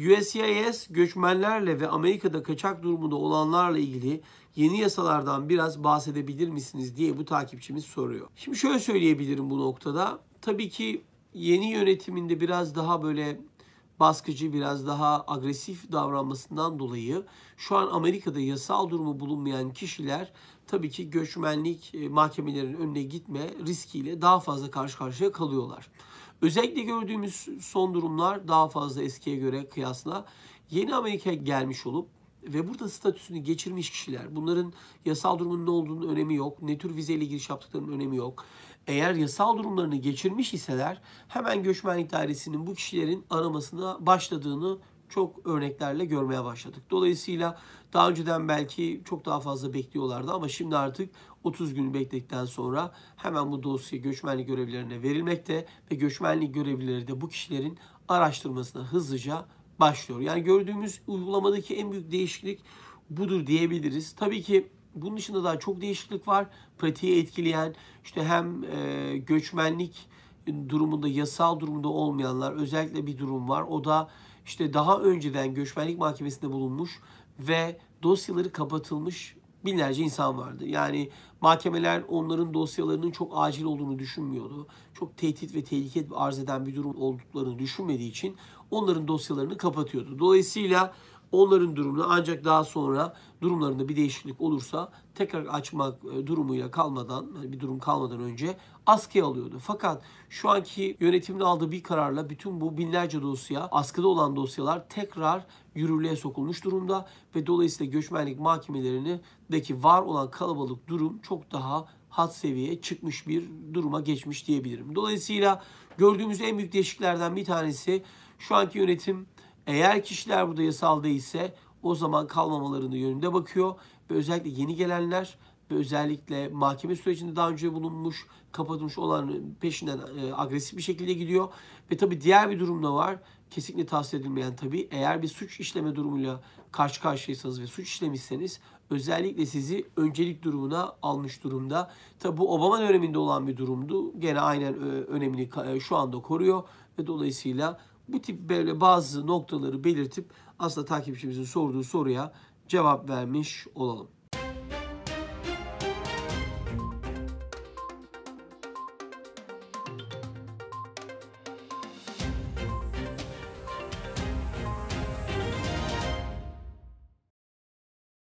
USCIS göçmenlerle ve Amerika'da kaçak durumunda olanlarla ilgili yeni yasalardan biraz bahsedebilir misiniz diye bu takipçimiz soruyor. Şimdi şöyle söyleyebilirim bu noktada. Tabii ki yeni yönetiminde biraz daha böyle baskıcı, biraz daha agresif davranmasından dolayı şu an Amerika'da yasal durumu bulunmayan kişiler tabii ki göçmenlik e, mahkemelerinin önüne gitme riskiyle daha fazla karşı karşıya kalıyorlar. Özellikle gördüğümüz son durumlar daha fazla eskiye göre kıyasla yeni Amerika'ya gelmiş olup ve burada statüsünü geçirmiş kişiler. Bunların yasal durumunun ne olduğunun önemi yok. Ne tür vizeyle giriş yaptıklarının önemi yok. Eğer yasal durumlarını geçirmiş iseler hemen göçmenlik dairesinin bu kişilerin aramasına başladığını çok örneklerle görmeye başladık. Dolayısıyla daha önceden belki çok daha fazla bekliyorlardı ama şimdi artık 30 gün bekledikten sonra hemen bu dosya göçmenlik görevlilerine verilmekte ve göçmenlik görevlileri de bu kişilerin araştırmasına hızlıca başlıyor. Yani gördüğümüz uygulamadaki en büyük değişiklik budur diyebiliriz. Tabii ki bunun dışında daha çok değişiklik var. Pratiği etkileyen işte hem e, göçmenlik durumunda yasal durumda olmayanlar özellikle bir durum var. O da işte daha önceden göçmenlik mahkemesinde bulunmuş ve dosyaları kapatılmış binlerce insan vardı. Yani mahkemeler onların dosyalarının çok acil olduğunu düşünmüyordu. Çok tehdit ve tehlike arz eden bir durum olduklarını düşünmediği için onların dosyalarını kapatıyordu. Dolayısıyla Onların durumda ancak daha sonra durumlarında bir değişiklik olursa tekrar açmak e, durumuyla kalmadan bir durum kalmadan önce askıya alıyordu. Fakat şu anki yönetimin aldığı bir kararla bütün bu binlerce dosya, askıda olan dosyalar tekrar yürürlüğe sokulmuş durumda ve dolayısıyla göçmenlik mahkemelerindeki var olan kalabalık durum çok daha hat seviyeye çıkmış bir duruma geçmiş diyebilirim. Dolayısıyla gördüğümüz en büyük değişiklerden bir tanesi şu anki yönetim eğer kişiler burada yasal değilse, o zaman kalmamalarını yönünde bakıyor ve özellikle yeni gelenler ve özellikle mahkeme sürecinde daha önce bulunmuş, kapatılmış olan peşinden e, agresif bir şekilde gidiyor. Ve tabi diğer bir durum da var. Kesinlikle tavsiye edilmeyen tabi eğer bir suç işleme durumuyla karşı karşıyaysanız ve suç işlemişseniz özellikle sizi öncelik durumuna almış durumda. Tabi bu Obama döneminde olan bir durumdu. Gene aynen e, önemini e, şu anda koruyor ve dolayısıyla bu tip böyle bazı noktaları belirtip aslında takipçimizin sorduğu soruya cevap vermiş olalım.